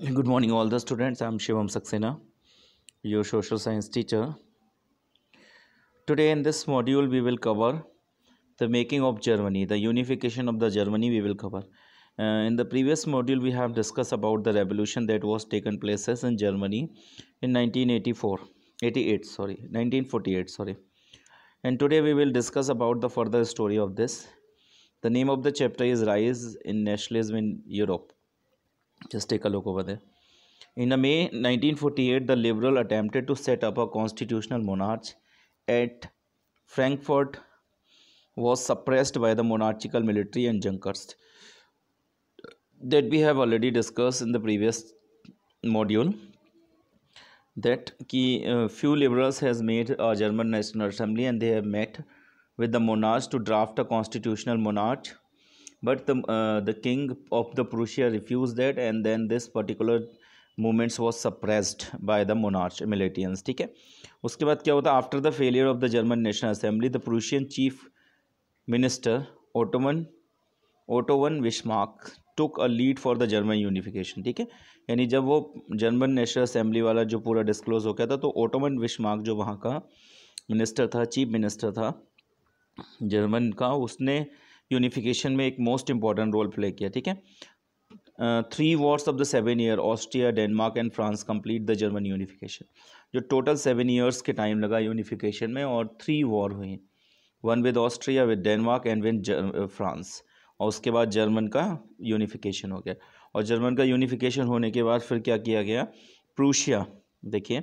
Good morning, all the students. I'm Shivam Saxena, your social science teacher. Today, in this module, we will cover the making of Germany, the unification of the Germany. We will cover. Uh, in the previous module, we have discussed about the revolution that was taken places in Germany in 1984, 88, sorry, 1948, sorry. And today, we will discuss about the further story of this. The name of the chapter is Rise in Nationalism in Europe just take a look over there. In May 1948, the liberal attempted to set up a constitutional monarch at Frankfurt was suppressed by the monarchical military and junkers that we have already discussed in the previous module that key, uh, few liberals has made a German National Assembly and they have met with the monarch to draft a constitutional monarch but the uh, the king of the prussia refused that and then this particular movements was suppressed by the monarch मिलेटियंस ठीक है उसके बाद क्या होता है after the failure of the German national assembly the Prussian chief minister Ottoman Otto von Bismarck took a lead for the German unification ठीक है यानी जब वो जर्मन नेशनल असेंबली वाला जो पूरा डिस्क्लोज हो गया था तो ओटोमन विश्मार्क जो वहाँ का मिनिस्टर था चीफ मिनिस्टर था जर्मन का उसने यूनिफिकेशन में एक मोस्ट इंपॉर्टेंट रोल प्ले किया ठीक है three wars of the seven year Austria Denmark and France complete the German unification जो टोटल सेवन ईयर्स के टाइम लगा यूनिफिकेशन में और थ्री वॉर हुई one with Austria with Denmark and with France और उसके बाद जर्मन का यूनिफिकेशन हो गया और जर्मन का यूनिफिकेशन होने के बाद फिर क्या किया गया प्रूशिया देखिए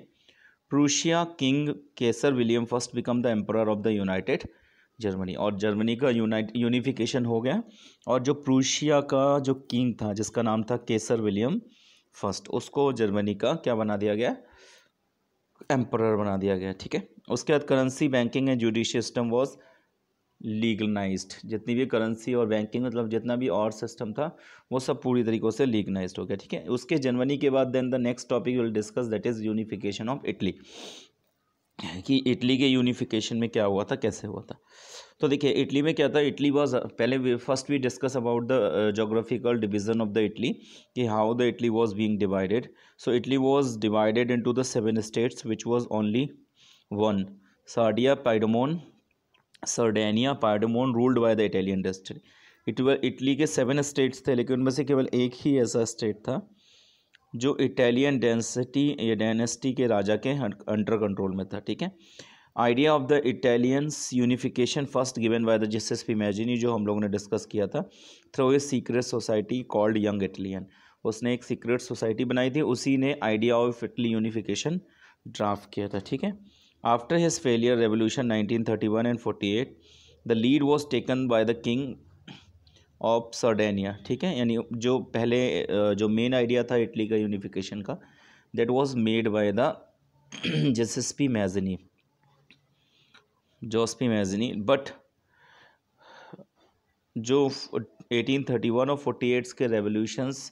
Prussia king Kaiser William first become the emperor of the united Germany और जर्मनी का यूनाइट यूनिफिकेशन हो गया और जो प्रूशिया का जो किंग था जिसका नाम था केसर विलियम फर्स्ट उसको जर्मनी का क्या बना दिया गया एम्पर बना दिया गया ठीक है उसके बाद currency banking and judicial system was legalise जितनी भी करेंसी और बैंकिंग मतलब जितना भी और सिस्टम था वो सब पूरी तरीक़ों से लीगलाइज्ड हो गया ठीक है उसके जर्मनी के बाद then the next topic will discuss that is unification of Italy कि इटली के यूनिफिकेशन में क्या हुआ था कैसे हुआ था तो देखिए इटली में क्या था इटली वाज पहले first we discuss about the geographical division of the Italy कि how the Italy was being divided so Italy was divided into the seven states which was only one Sardinia Piedmont Sardinia Piedmont ruled by the Italian dynasty Italy के seven states थे लेकिन उनमें से केवल एक ही ऐसा state था जो इटालियन डेंसिटी या डेनेस्टी के राजा के अंडर कंट्रोल में था ठीक है idea of the Italians unification first given by the Giuseppe Mazzini जो हम लोगों ने डिस्कस किया था through a secret society called young Italian उसने एक सीक्रेट सोसाइटी बनाई थी उसी ने idea of Italy unification draft किया था ठीक है after his failure revolution nineteen and eight the lead was taken by the king of Sardinia ठीक है यानी जो पहले जो मेन आइडिया था इटली का यूनिफिकेशन का that was made by the Giuseppe Mazzini Giuseppe Mazzini but जो 1831 और 48 के रेवोल्यूशंस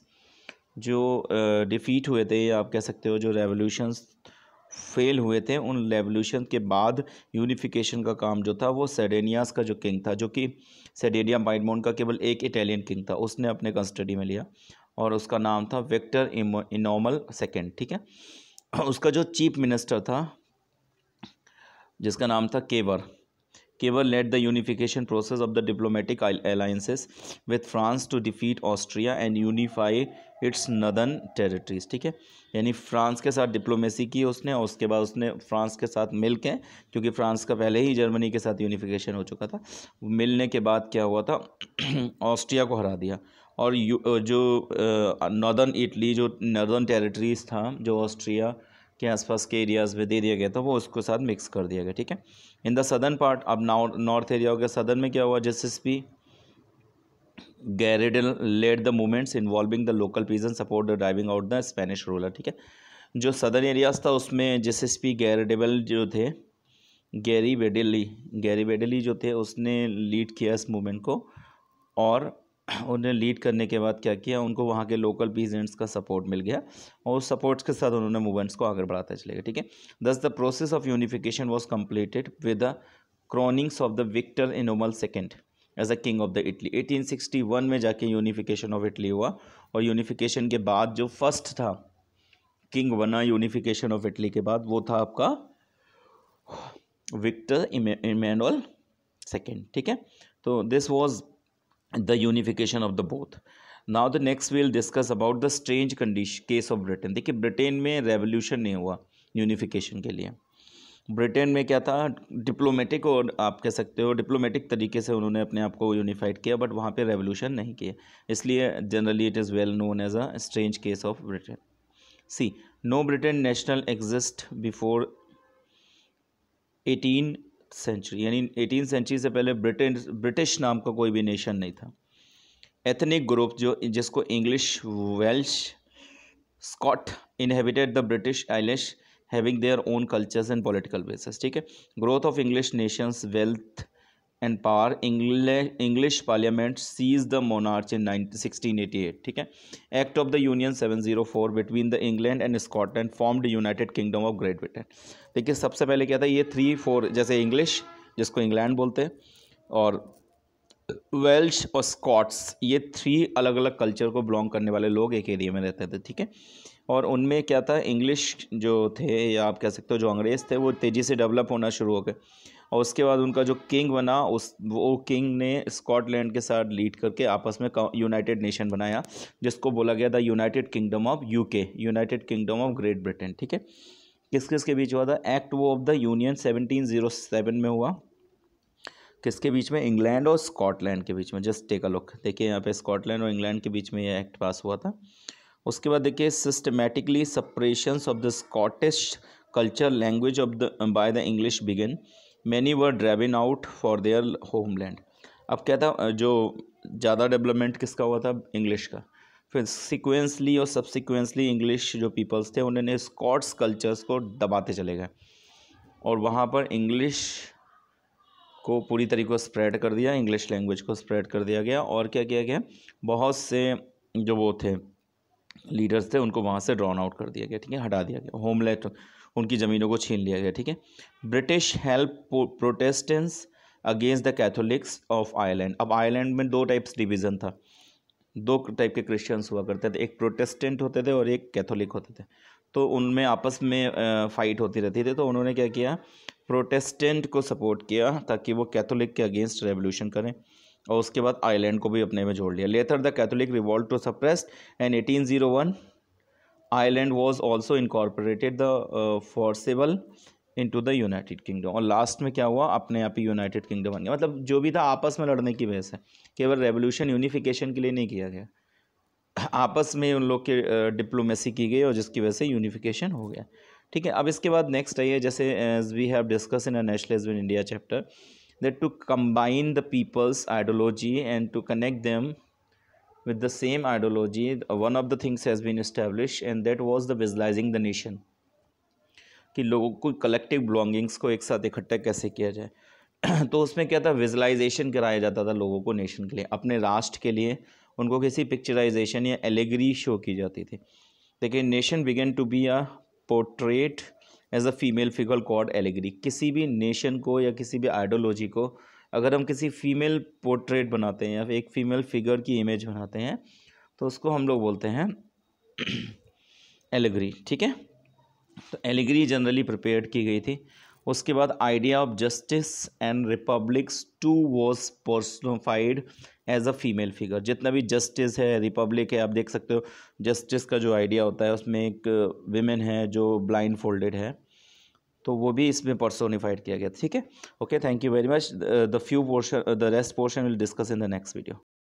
जो डिफ़ीट हुए थे या आप कह सकते हो जो रेवोल्यूशंस फेल हुए थे उन रेवोल्यूशन के बाद यूनिफिकेशन का काम जो था वो सेडेनियास का जो किंग था जो कि सेडेनिया बाइडमोन का केवल एक इटालियन किंग था उसने अपने कस्टडी में लिया और उसका नाम था विक्टर इनोमल सेकेंड ठीक है उसका जो चीफ मिनिस्टर था जिसका नाम था Cavour Cavour led the unification process of the diplomatic alliances with France to defeat Austria and unify its northern territories ठीक है यानी फ्रांस के साथ डिप्लोमेसी की उसने और उसके बाद उसने फ्रांस के साथ मिल के क्योंकि फ्रांस का पहले ही जर्मनी के साथ यूनिफिकेशन हो चुका था मिलने के बाद क्या हुआ था ऑस्ट्रिया को हरा दिया और जो नॉर्दर्न इटली जो नॉर्दर्न टेरिटरीज था जो ऑस्ट्रिया के आसपास के एरियाज़ में दे दिया गया था तो वो उसके साथ मिक्स कर दिया गया ठीक है इन द सदर्न पार्ट अब नॉर्थ एरिया हो गया सदर्न में क्या हुआ Giuseppe Garibaldi led the movements involving the local peasant support the driving out the Spanish ruler ठीक है जो सदर्न एरियाज था उसमें जस्टिस पी गैरेडेबल जो थे गैरी वेडेली गैरी वेडेली जो थे उसने लीड किया इस मूवमेंट को और उन्हें लीड करने के बाद क्या किया उनको वहाँ के लोकल पीजेंट्स का सपोर्ट मिल गया और उस सपोर्ट्स के साथ उन्होंने मूवमेंट्स को आगे बढ़ाते चले गए ठीक है thus the process of unification was completed with the crownings of the Victor Emmanuel second as a king of the Italy 1861 में जाके यूनिफिकेशन ऑफ इटली हुआ और यूनिफिकेशन के बाद जो फर्स्ट था किंग बना यूनिफिकेशन ऑफ इटली के बाद वो था आपका विक्टर इमेनुअल सेकेंड ठीक है तो this was the unification of the both now the next will discuss about the strange condition case of Britain देखिए ब्रिटेन में रेवोल्यूशन नहीं हुआ यूनिफिकेशन के लिए ब्रिटेन में क्या था डिप्लोमेटिक और आप कह सकते हो डिप्लोमेटिक तरीके से उन्होंने अपने आप को यूनिफाइड किया बट वहाँ पे रेवोल्यूशन नहीं किया इसलिए generally it is well known as a strange case of Britain see no Britain national exist before eighteen century यानी एटीन सेंचुरी से पहले ब्रिटेन ब्रिटिश नाम का कोई भी नेशन नहीं था एथनिक ग्रुप जो जिसको English Welsh Scot inhabited the British Isles having their own cultures and political basis ठीक है growth of English nations wealth and power English parliament seize the monarch in sixteen eighty eight ठीक है act of the union seven zero four between the England and Scotland formed United Kingdom of Great Britain देखिए सबसे पहले क्या था ये three four जैसे English जिसको इंग्लैंड बोलते हैं और वेल्श और स्कॉट्स ये थ्री अलग अलग कल्चर को बिलोंग करने वाले लोग एक एरिया में रहते थे ठीक है और उनमें क्या था इंग्लिश जो थे या आप कह सकते हो जो अंग्रेज़ थे वो तेज़ी से डेवलप होना शुरू हो गए और उसके बाद उनका जो किंग बना उस वो किंग ने स्कॉटलैंड के साथ लीड करके आपस में यूनाइटेड नेशन बनाया जिसको बोला गया था United Kingdom of UK United Kingdom of Great Britain ठीक है किस किस के बीच हुआ था एक्ट वो of the union seventeen zero seven में हुआ किसके बीच में इंग्लैंड और स्कॉटलैंड के बीच में जस्ट टेक अ लुक देखिए यहाँ पे स्कॉटलैंड और इंग्लैंड के बीच में ये एक्ट पास हुआ था उसके बाद देखिए systematically suppression of the Scottish culture language of the by the English begin many were driving out for their homeland अब क्या था जो ज़्यादा डेवलपमेंट किसका हुआ था इंग्लिश का फिर सिक्वेंसली और सबसिक्वेंसली इंग्लिश जो पीपल्स थे उन्होंने स्कॉट्स कल्चर्स को दबाते चले गए और वहाँ पर इंग्लिश को पूरी तरीके से स्प्रेड कर दिया इंग्लिश लैंग्वेज को स्प्रेड कर दिया गया और क्या किया गया बहुत से जो वो थे लीडर्स थे उनको वहाँ से ड्रॉन आउट कर दिया गया ठीक है हटा दिया गया होमलैंड उनकी ज़मीनों को छीन लिया गया ठीक है British help Protestants against the Catholics of Ireland अब आयरलैंड में दो टाइप्स डिवीज़न था दो टाइप के क्रिश्चियंस हुआ करते थे एक प्रोटेस्टेंट होते थे और एक कैथोलिक होते थे तो उनमें आपस में फ़ाइट होती रहती थी तो उन्होंने क्या किया प्रोटेस्टेंट को सपोर्ट किया ताकि वो कैथोलिक के अगेंस्ट रेवोल्यूशन करें और उसके बाद आयरलैंड को भी अपने में जोड़ लिया later the Catholic revolt to suppressed and eighteen zero one Ireland was also incorporated the forcible into the United Kingdom और लास्ट में क्या हुआ अपने आप ही यूनाइटेड किंगडम बन गया मतलब जो भी था आपस में लड़ने की वजह से केवल रेवोल्यूशन यूनिफिकेशन के लिए नहीं किया गया आपस में उन लोग की डिप्लोमेसी की गई और जिसकी वजह से यूनिफिकेशन हो गया ठीक है अब इसके बाद नेक्स्ट आइए जैसे we have discuss in a nationalism in India chapter that to combine the people's ideology and to connect them with the same ideology one of the things has been established and that was the visualizing the nation कि लोगों को collective belongings को एक साथ इकट्ठा कैसे किया जाए तो उसमें क्या था विजुलाइजेशन कराया जाता था लोगों को नेशन के लिए अपने राष्ट्र के लिए उनको किसी पिक्चराइजेशन या एलेगरी शो की जाती थी देखिए nation began to be a portrait as a female figure called allegory किसी भी नेशन को या किसी भी आइडियोलॉजी को अगर हम किसी फीमेल पोर्ट्रेट बनाते हैं या एक फीमेल फिगर की इमेज बनाते हैं तो उसको हम लोग बोलते हैं एलेगरी ठीक है तो एलेगरी जनरली प्रिपेयर की गई थी उसके बाद idea of justice and republics to was personified as a female figure जितना भी जस्टिस है रिपब्लिक है आप देख सकते हो जस्टिस का जो आइडिया होता है उसमें एक विमेन है जो ब्लाइंड फोल्डेड है तो वो भी इसमें पर्सोनिफाइड किया गया ठीक है okay thank you very much the few portion the rest portion will discuss in the next video